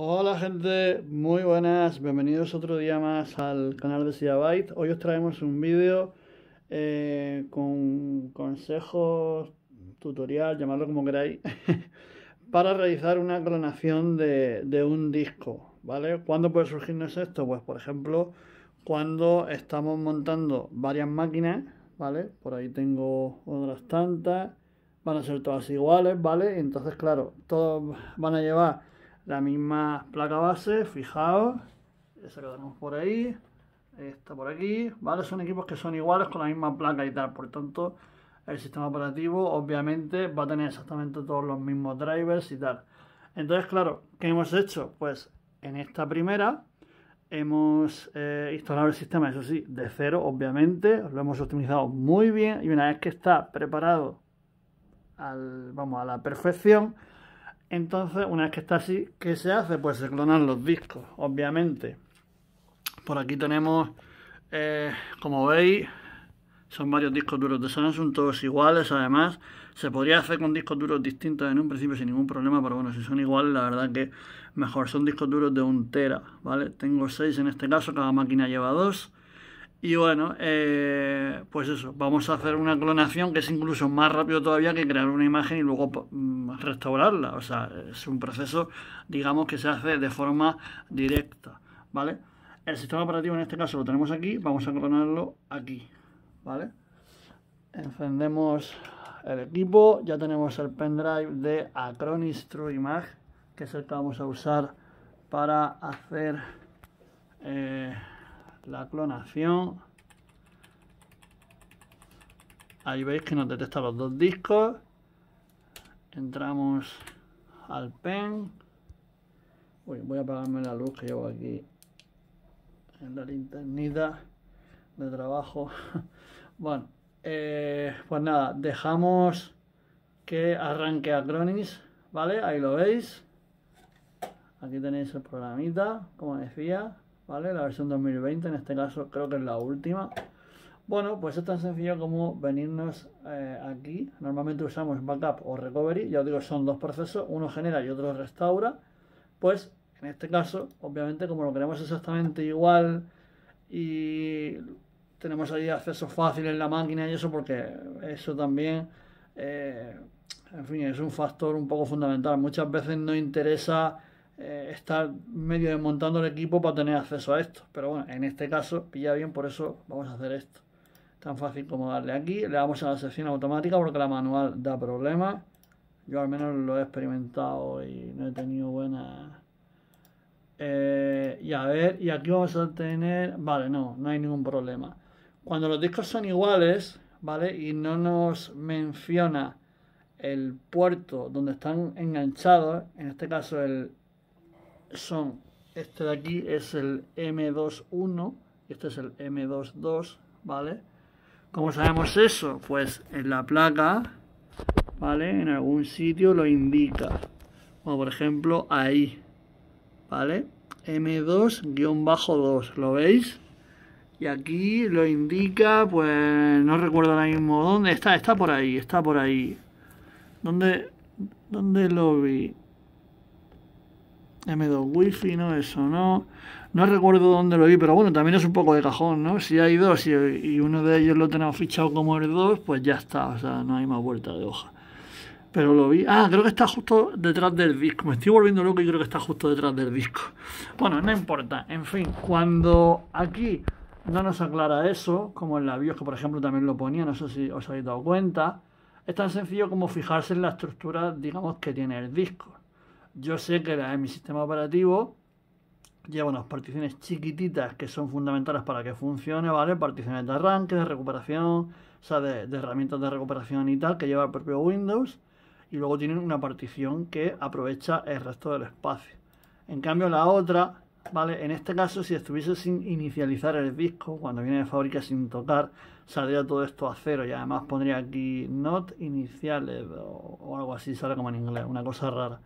Hola gente, muy buenas, bienvenidos otro día más al canal de Siabyte. Hoy os traemos un vídeo eh, con consejos, tutorial, llamarlo como queráis, para realizar una clonación de, un disco, ¿vale? ¿Cuándo puede surgirnos esto? Pues por ejemplo, cuando estamos montando varias máquinas, ¿vale? Por ahí tengo otras tantas, van a ser todas iguales, ¿vale? Entonces, claro, todos van a llevar la misma placa base, fijaos, esa que tenemos por ahí, esta por aquí, ¿vale? Son equipos que son iguales con la misma placa y tal, por tanto el sistema operativo obviamente va a tener exactamente todos los mismos drivers y tal. Entonces, claro, ¿qué hemos hecho? Pues en esta primera hemos eh, instalado el sistema, eso sí, de cero, obviamente, lo hemos optimizado muy bien y una vez que está preparado vamos, a la perfección, entonces, una vez que está así, ¿qué se hace? Pues se clonan los discos, obviamente. Por aquí tenemos, eh, como veis, son varios discos duros de son todos iguales además. Se podría hacer con discos duros distintos en un principio sin ningún problema, pero bueno, si son iguales, la verdad que mejor. Son discos duros de un tera, ¿vale? Tengo seis en este caso, cada máquina lleva dos y bueno, eh, pues eso, vamos a hacer una clonación que es incluso más rápido todavía que crear una imagen y luego mm, restaurarla. O sea, es un proceso, digamos, que se hace de forma directa, ¿vale? El sistema operativo en este caso lo tenemos aquí, vamos a clonarlo aquí, ¿vale? Encendemos el equipo, ya tenemos el pendrive de Acronis True Image que es el que vamos a usar para hacer... Eh, la clonación. Ahí veis que nos detecta los dos discos. Entramos al pen. voy a apagarme la luz que llevo aquí en la linternita de trabajo. bueno, eh, pues nada, dejamos que arranque Acronis, ¿vale? Ahí lo veis. Aquí tenéis el programita, como decía. ¿vale? La versión 2020, en este caso creo que es la última. Bueno, pues es tan sencillo como venirnos eh, aquí. Normalmente usamos backup o recovery, ya os digo, son dos procesos, uno genera y otro restaura. Pues en este caso, obviamente, como lo queremos exactamente igual y tenemos ahí acceso fácil en la máquina y eso, porque eso también, eh, en fin, es un factor un poco fundamental. Muchas veces no interesa eh, estar medio desmontando el equipo para tener acceso a esto. Pero bueno, en este caso pilla bien, por eso vamos a hacer esto. Tan fácil como darle aquí, le damos a la sección automática porque la manual da problemas. Yo al menos lo he experimentado y no he tenido buena... Eh, y a ver, y aquí vamos a tener... Vale, no, no hay ningún problema. Cuando los discos son iguales, ¿vale? Y no nos menciona el puerto donde están enganchados, en este caso el son, este de aquí es el M21 y este es el M22, ¿vale? ¿Cómo sabemos eso? Pues en la placa, ¿vale? En algún sitio lo indica. Como por ejemplo ahí, ¿vale? M2-2, ¿lo veis? Y aquí lo indica, pues no recuerdo ahora mismo dónde está, está por ahí, está por ahí. ¿Dónde, dónde lo vi? M2 Wi-Fi, ¿no? Eso no. No recuerdo dónde lo vi, pero bueno, también es un poco de cajón, ¿no? Si hay dos y, uno de ellos lo tenemos fichado como el dos pues ya está, o sea, no hay más vuelta de hoja. Pero lo vi. Ah, creo que está justo detrás del disco. Me estoy volviendo loco y creo que está justo detrás del disco. Bueno, no importa. En fin, cuando aquí no nos aclara eso, como en la BIOS que por ejemplo también lo ponía, no sé si os habéis dado cuenta, es tan sencillo como fijarse en la estructura, digamos, que tiene el disco yo sé que en mi sistema operativo lleva unas particiones chiquititas que son fundamentales para que funcione, ¿vale? Particiones de arranque, de recuperación, o sea, de, herramientas de recuperación y tal que lleva el propio Windows. Y luego tienen una partición que aprovecha el resto del espacio. En cambio, la otra, ¿vale? En este caso, si estuviese sin inicializar el disco, cuando viene de fábrica sin tocar, saldría todo esto a cero y además pondría aquí not iniciales o algo así, sale como en inglés, una cosa rara.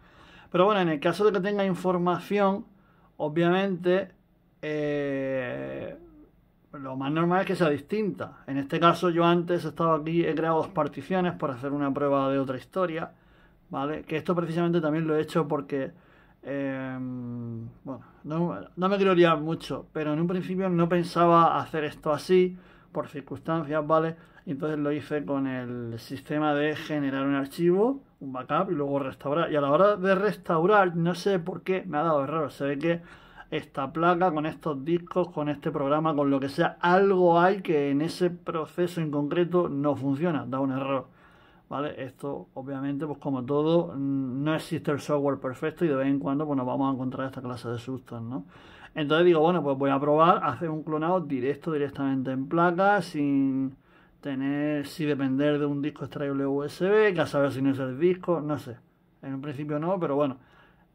Pero bueno, en el caso de que tenga información, obviamente eh, lo más normal es que sea distinta. En este caso yo antes he estado aquí, he creado dos particiones para hacer una prueba de otra historia, ¿vale? Que esto precisamente también lo he hecho porque... Em, bueno, no, no, me quiero liar mucho, pero en un principio no pensaba hacer esto así, por circunstancias, ¿vale? Entonces lo hice con el sistema de generar un archivo un backup y luego restaurar. Y a la hora de restaurar, no sé por qué me ha dado error. Se ve que esta placa con estos discos, con este programa, con lo que sea, algo hay que en ese proceso en concreto no funciona, da un error. ¿Vale? Esto, obviamente, pues como todo, no existe el software perfecto y de vez en cuando pues, nos vamos a encontrar esta clase de sustos, ¿no? Entonces digo, bueno, pues voy a probar hacer un clonado directo, directamente en placa, sin, tener si depender de un disco extraíble USB, que a saber si no es el disco, no sé. En un principio no, pero bueno.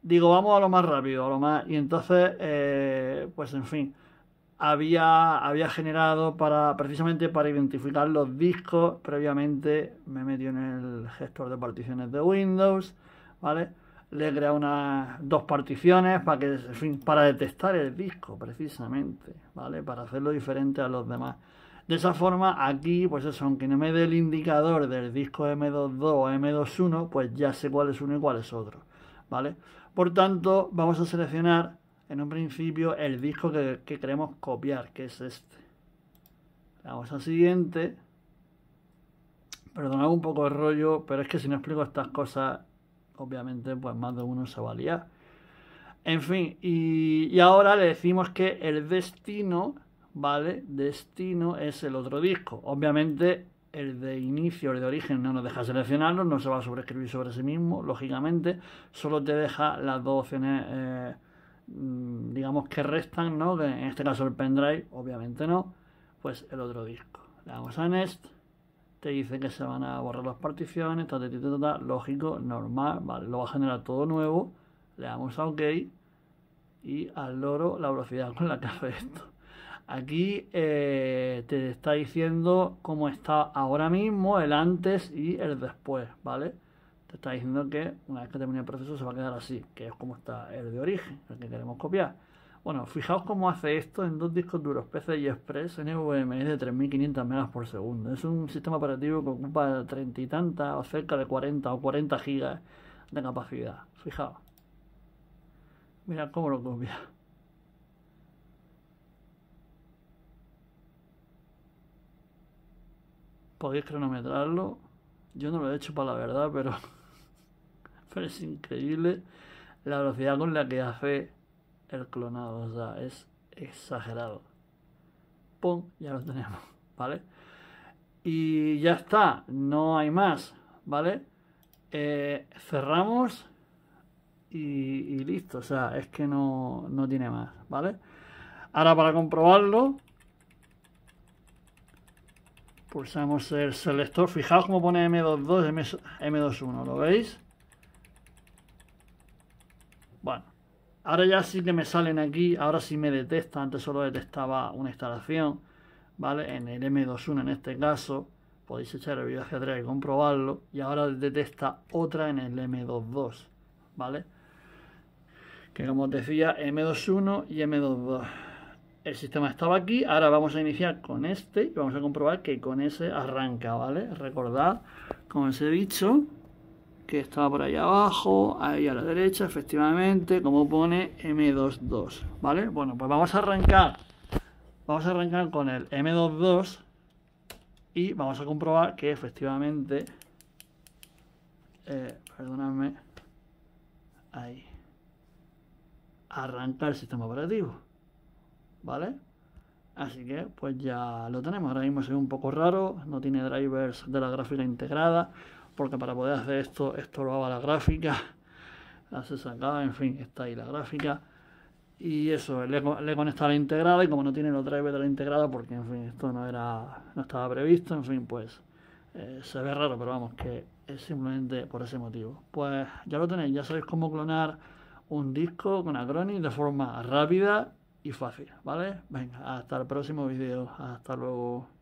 Digo, vamos a lo más rápido, a lo más. Y entonces, eh, pues en fin, había, había generado para precisamente para identificar los discos. Previamente me metí en el gestor de particiones de Windows, ¿vale? Le he creado unas dos particiones para que, para detectar el disco, precisamente, ¿vale? Para hacerlo diferente a los demás. De esa forma, aquí, pues eso, aunque no me dé el indicador del disco M22 o M21, pues ya sé cuál es uno y cuál es otro, ¿vale? Por tanto, vamos a seleccionar en un principio el disco que, queremos copiar, que es este. Le damos siguiente. Perdonad un poco el rollo, pero es que si no explico estas cosas, obviamente, pues más de uno se va a liar. En fin, y ahora le decimos que el destino ¿vale? Destino es el otro disco. Obviamente, el de inicio, el de origen, no nos deja seleccionarlo, no se va a sobrescribir sobre sí mismo, lógicamente. Solo te deja las dos opciones, eh, mm, digamos, que restan, ¿no? en este caso el pendrive, obviamente no. Pues el otro disco. Le damos a Next. Te dice que se van a borrar las particiones, ta, ta, lógico, normal, ¿vale? Lo va a generar todo nuevo. Le damos a OK y al loro la velocidad con la que hace esto. Aquí eh, te está diciendo cómo está ahora mismo, el antes y el después, ¿vale? Te está diciendo que una vez que termine el proceso se va a quedar así, que es como está el de origen, el que queremos copiar. Bueno, fijaos cómo hace esto en dos discos duros, y Express, en NVMe de 3500 megas por segundo. Es un sistema operativo que ocupa treinta y tantas o cerca de 40 o 40 GB de capacidad. Fijaos. Mira cómo lo copia. podéis cronometrarlo. Yo no lo he hecho para la verdad, pero, pero es increíble la velocidad con la que hace el clonado. O sea, es exagerado. ¡Pum! Ya lo tenemos, ¿vale? Y ya está, no hay más, ¿vale? Eh, cerramos y, listo. O sea, es que no, no tiene más, ¿vale? Ahora para comprobarlo, Pulsamos el selector. Fijaos cómo pone M22, M21. ¿Lo veis? Bueno. Ahora ya sí que me salen aquí. Ahora sí me detecta. Antes solo detectaba una instalación. ¿Vale? En el M21 en este caso. Podéis echar el video hacia atrás y comprobarlo. Y ahora detecta otra en el M22. ¿Vale? Que como os decía, M21 y M22 el sistema estaba aquí, ahora vamos a iniciar con este y vamos a comprobar que con ese arranca, ¿vale? Recordad, como os he dicho, que estaba por ahí abajo, ahí a la derecha, efectivamente, como pone M22, ¿vale? Bueno, pues vamos a arrancar, vamos a arrancar con el M22 y vamos a comprobar que efectivamente, eh, perdonadme, ahí, arranca el sistema operativo. ¿vale? Así que pues ya lo tenemos. Ahora mismo se ve un poco raro, no tiene drivers de la gráfica integrada, porque para poder hacer esto, esto lo haga la gráfica, se sacaba, en fin, está ahí la gráfica. Y eso, le, le conecta a la integrada y como no tiene los drivers de la integrada, porque en fin, esto no era, no estaba previsto, en fin, pues eh, se ve raro, pero vamos, que es simplemente por ese motivo. Pues ya lo tenéis, ya sabéis cómo clonar un disco con Acronis de forma rápida fácil, ¿vale? Venga, hasta el próximo vídeo hasta luego.